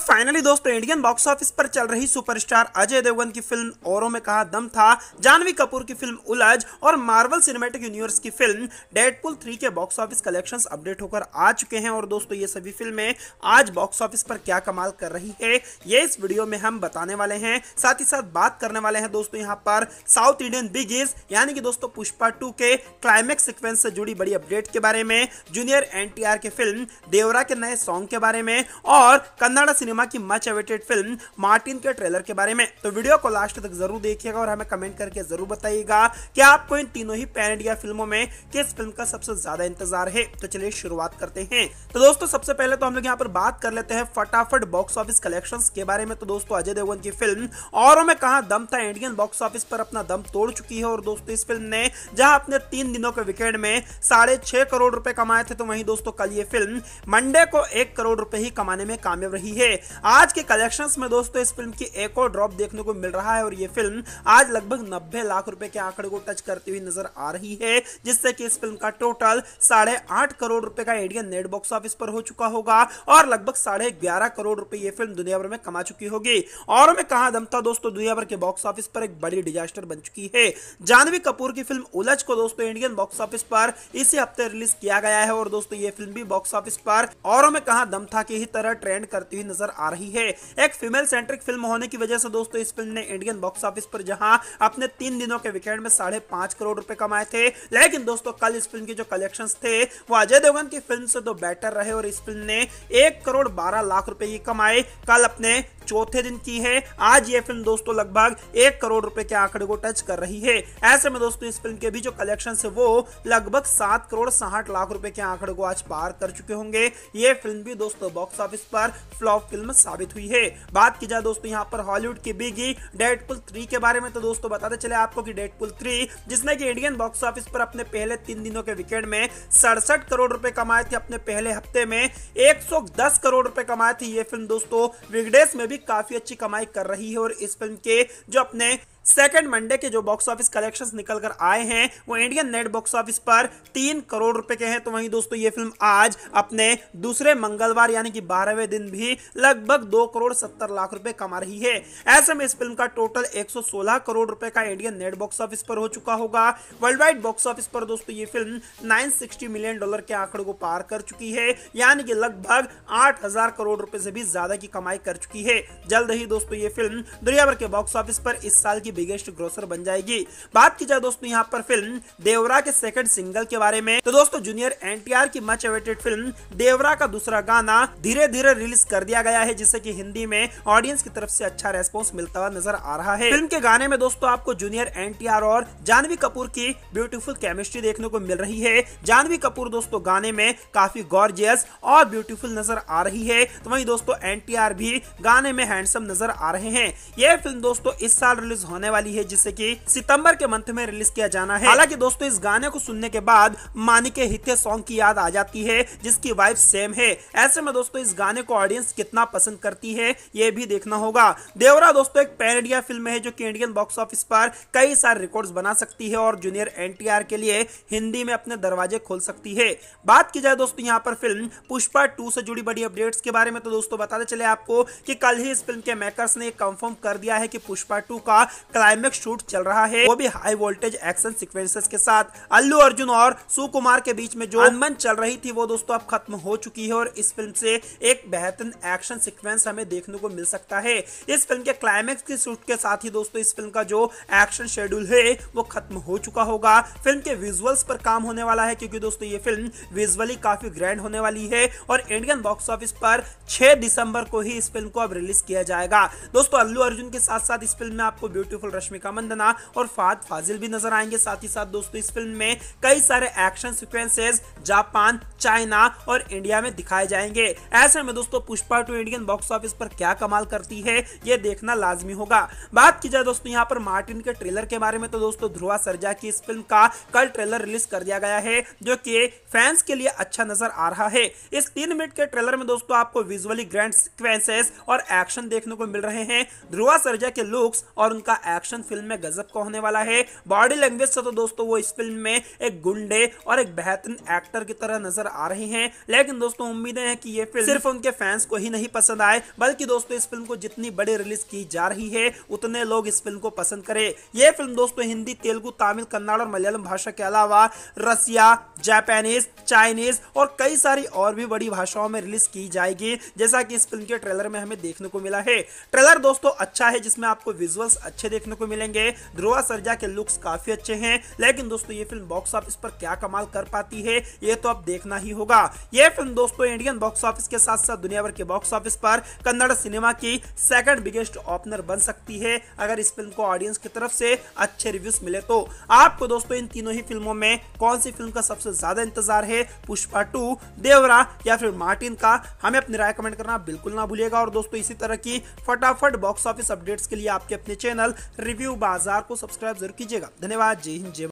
अब फाइनली दोस्तों Indian box office पर चल रही सुपरस्टार अजय देवगन की फिल्म औरों में कहा दम था जानवी कपूर की फिल्म उलझ और मार्वल सिनेमेटिक यूनिवर्स की फिल्म डेडपुल थ्री के बॉक्स ऑफिस कलेक्शंस अपडेट होकर आ चुके हैं और दोस्तों ये सभी फिल्में आज बॉक्स ऑफिस पर क्या कमाल कर रही है ये इस वीडियो में हम बताने वाले हैं साथ ही साथ बात करने वाले हैं दोस्तों यहाँ पर साउथ इंडियन बिग इज यानी कि दोस्तों पुष्पा टू के क्लाइमेक्स सिक्वेंस से जुड़ी बड़ी अपडेट के बारे में जूनियर एन के फिल्म देवरा के नए सॉन्ग के बारे में और कन्नाडा सिनेमा की मच अवेटेड फिल्म मार्टिन के ट्रेलर के बारे में तो वीडियो को लास्ट तक जरूर देखिएगा और हमें कमेंट करके जरूर बताइएगा कि आपको इन तीनों ही पैन इंडिया फिल्मों में किस फिल्म का सबसे ज्यादा इंतजार है तो चलिए शुरुआत करते हैं तो दोस्तों सबसे पहले तो हम लोग यहाँ पर बात कर लेते हैं फटाफट बॉक्स ऑफिस कलेक्शन के बारे में तो दोस्तों अजय देवगन की फिल्म और में कहा दम था इंडियन बॉक्स ऑफिस पर अपना दम तोड़ चुकी है और दोस्तों इस फिल्म ने जहां अपने तीन दिनों के वीकेंड में साढ़े छह करोड़ रुपए कमाए थे तो वहीं दोस्तों कल ये फिल्म मंडे को एक करोड़ रुपए ही कमाने में कामयाब रही है आज के कलेक्शंस में दोस्तों इस फिल्म की एक और ड्रॉप देखने को मिल रहा है और ये फिल्म आज लगभग नब्बे लाख रुपए के आंकड़े को टच करती हुई नजर आ रही है जिससे कि इस फिल्म का टोटल साढ़े आठ करोड़ रुपए का इंडियन नेट बॉक्स ऑफिस पर हो चुका होगा और लगभग साढ़े ग्यारह करोड़ रुपए ये फिल्म दुनिया भर में कमा चुकी होगी और में कहा दमता दोस्तों दुनिया भर के बॉक्स ऑफिस पर एक बड़ी डिजास्टर बन चुकी है जानवी कपूर की फिल्म उलझ को दोस्तों इंडियन बॉक्स ऑफिस पर इसी हफ्ते रिलीज किया गया है और दोस्तों ये फिल्म भी बॉक्स ऑफिस पर और में कहा दमथा की ही तरह ट्रेंड करती हुई नजर नजर आ रही है एक फीमेल सेंट्रिक फिल्म होने की वजह से दोस्तों इस फिल्म ने इंडियन बॉक्स ऑफिस पर जहां अपने तीन दिनों के वीकेंड में साढ़े पांच करोड़ रुपए कमाए थे लेकिन दोस्तों कल इस फिल्म के जो कलेक्शन थे वो अजय देवगन की फिल्म से तो बेटर रहे और इस फिल्म ने एक करोड़ बारह लाख रुपए ही कमाए कल अपने चौथे दिन की है आज ये फिल्म दोस्तों लगभग एक करोड़ रुपए के आंकड़े को टच कर रही है ऐसे में दोस्तों इस फिल्म के भी जो कलेक्शन है वो लगभग सात करोड़ साठ लाख रुपए के आंकड़े को आज पार कर चुके होंगे ये फिल्म भी दोस्तों बॉक्स ऑफिस पर फ्लॉप फिल्म साबित हुई है बात की जाए दोस्तों यहाँ पर हॉलीवुड की बिगी डेडपुल थ्री के बारे में तो दोस्तों बताते चले आपको कि डेडपुल थ्री जिसने की इंडियन बॉक्स ऑफिस पर अपने पहले तीन दिनों के विकेट में सड़सठ करोड़ रुपए कमाए थे अपने पहले हफ्ते में एक करोड़ रुपए कमाए थे ये फिल्म दोस्तों वीकडेज में भी काफी अच्छी कमाई कर रही है और इस फिल्म के जो अपने सेकेंड मंडे के जो बॉक्स ऑफिस कलेक्शन निकल कर आए हैं वो इंडियन नेट बॉक्स ऑफिस पर तीन करोड़ रुपए के हैं तो वहीं दोस्तों ये फिल्म आज अपने दूसरे मंगलवार यानी कि बारहवें दिन भी लगभग दो करोड़ सत्तर लाख रुपए कमा रही है ऐसे में इस फिल्म का टोटल 116 करोड़ रुपए का इंडियन नेट बॉक्स ऑफिस पर हो चुका होगा वर्ल्ड वाइड बॉक्स ऑफिस पर दोस्तों ये फिल्म नाइन मिलियन डॉलर के आंकड़े को पार कर चुकी है यानी कि लगभग आठ करोड़ रुपए से भी ज्यादा की कमाई कर चुकी है जल्द ही दोस्तों ये फिल्म दुनिया भर के बॉक्स ऑफिस पर इस साल की की बिगेस्ट ग्रोसर बन जाएगी बात की जाए दोस्तों यहाँ पर फिल्म देवरा के सेकंड सिंगल के बारे में तो दोस्तों जूनियर एनटीआर की मच अवेटेड फिल्म देवरा का दूसरा गाना धीरे धीरे रिलीज कर दिया गया है जिससे की हिंदी में ऑडियंस की तरफ से अच्छा रेस्पॉन्स मिलता हुआ नजर आ रहा है फिल्म के गाने में दोस्तों आपको जूनियर एन और जानवी कपूर की ब्यूटीफुल केमिस्ट्री देखने को मिल रही है जानवी कपूर दोस्तों गाने में काफी गॉर्जियस और ब्यूटीफुल नजर आ रही है तो वही दोस्तों एनटीआर भी गाने में हैंडसम नजर आ रहे हैं यह फिल्म दोस्तों इस साल रिलीज होने होने वाली है जिसे की सितम्बर के मंथ में रिलीज किया जाना है हालांकि दोस्तों इस गाने को सुनने के बाद मानी के हिते सॉन्ग की याद आ जाती है जिसकी वाइब सेम है ऐसे में दोस्तों इस गाने को ऑडियंस कितना पसंद करती है ये भी देखना होगा देवरा दोस्तों एक पैन इंडिया फिल्म है जो कि इंडियन बॉक्स ऑफिस पर कई सारे रिकॉर्ड्स बना सकती है और जूनियर एनटीआर के लिए हिंदी में अपने दरवाजे खोल सकती है बात की जाए दोस्तों यहाँ पर फिल्म पुष्पा टू से जुड़ी बड़ी अपडेट्स के बारे में तो दोस्तों बताते चले आपको कि कल ही इस फिल्म के मेकर्स ने कंफर्म कर दिया है कि पुष्पा टू का क्लाइमेक्स शूट चल रहा है वो भी हाई वोल्टेज एक्शन सिक्वेंसेस के साथ अल्लू अर्जुन और सुकुमार के बीच में जो अनबन चल रही थी वो दोस्तों अब खत्म हो चुकी है और इस फिल्म से एक बेहतरीन एक्शन सिक्वेंस हमें देखने को मिल सकता है इस फिल्म के क्लाइमेक्स के शूट के साथ ही दोस्तों इस फिल्म का जो एक्शन शेड्यूल है वो खत्म हो चुका होगा फिल्म के विजुअल्स पर काम होने वाला है क्योंकि दोस्तों ये फिल्म विजुअली काफी ग्रैंड होने वाली है और इंडियन बॉक्स ऑफिस पर 6 दिसंबर को ही इस फिल्म को अब रिलीज किया जाएगा दोस्तों अल्लू अर्जुन के साथ साथ इस फिल्म में आपको ब्यूटी ब्यूटीफुल रश्मिका मंदना और फात फाजिल भी नजर आएंगे साथ ही साथ दोस्तों इस फिल्म में कई सारे एक्शन सिक्वेंसेज जापान चाइना और इंडिया में दिखाए जाएंगे ऐसे में दोस्तों Pushpa two Indian box office पर क्या कमाल करती है ये देखना लाजमी होगा बात की जाए दोस्तों यहाँ पर मार्टिन के ट्रेलर के बारे में तो दोस्तों ध्रुवा सरजा की इस फिल्म का कल ट्रेलर रिलीज कर दिया गया है जो कि फैंस के लिए अच्छा नजर आ रहा है इस तीन मिनट के ट्रेलर में दोस्तों आपको विजुअली ग्रैंड सिक्वेंसेस और एक्शन देखने को मिल रहे हैं ध्रुवा सरजा के लुक्स और उनका एक्शन फिल्म में गजब का होने वाला है बॉडी लैंग्वेज से तो दोस्तों वो इस फिल्म में एक गुंडे और एक बेहतरीन एक्टर की तरह नजर आ रहे हैं लेकिन दोस्तों उम्मीदें हैं कि ये फिल्म सिर्फ उनके फैंस को ही नहीं पसंद आए बल्कि दोस्तों इस फिल्म को जितनी बड़ी रिलीज की जा रही है उतने लोग इस फिल्म को पसंद करे ये फिल्म दोस्तों हिंदी तेलुगु तमिल कन्नड़ और मलयालम भाषा के अलावा रसिया जापानीज चाइनीज और कई सारी और भी बड़ी भाषाओं में रिलीज की जाएगी जैसा कि इस फिल्म के ट्रेलर में हमें देखने को मिला है ट्रेलर दोस्तों अच्छा है जिसमें आपको विजुअल्स अच्छे देखने को मिलेंगे ध्रुआ सरजा के लुक्स काफी अच्छे हैं लेकिन दोस्तों ये फिल्म बॉक्स ऑफिस पर क्या कमाल कर पाती है ये तो अब देखना ही होगा ये फिल्म दोस्तों इंडियन बॉक्स ऑफिस के साथ साथ दुनिया भर के बॉक्स ऑफिस पर कन्नड़ सिनेमा की सेकंड बिगेस्ट ओपनर बन सकती है अगर इस फिल्म को ऑडियंस की तरफ से अच्छे रिव्यूज मिले तो आपको दोस्तों इन तीनों ही फिल्मों में कौन सी फिल्म का सबसे ज्यादा इंतजार है पुष्पा टू देवरा या फिर मार्टिन का हमें अपनी राय कमेंट करना बिल्कुल ना भूलिएगा और दोस्तों इसी तरह की फटाफट बॉक्स ऑफिस अपडेट्स के लिए आपके अपने चैनल रिव्यू बाजार को सब्सक्राइब जरूर कीजिएगा धन्यवाद जय हिंद जय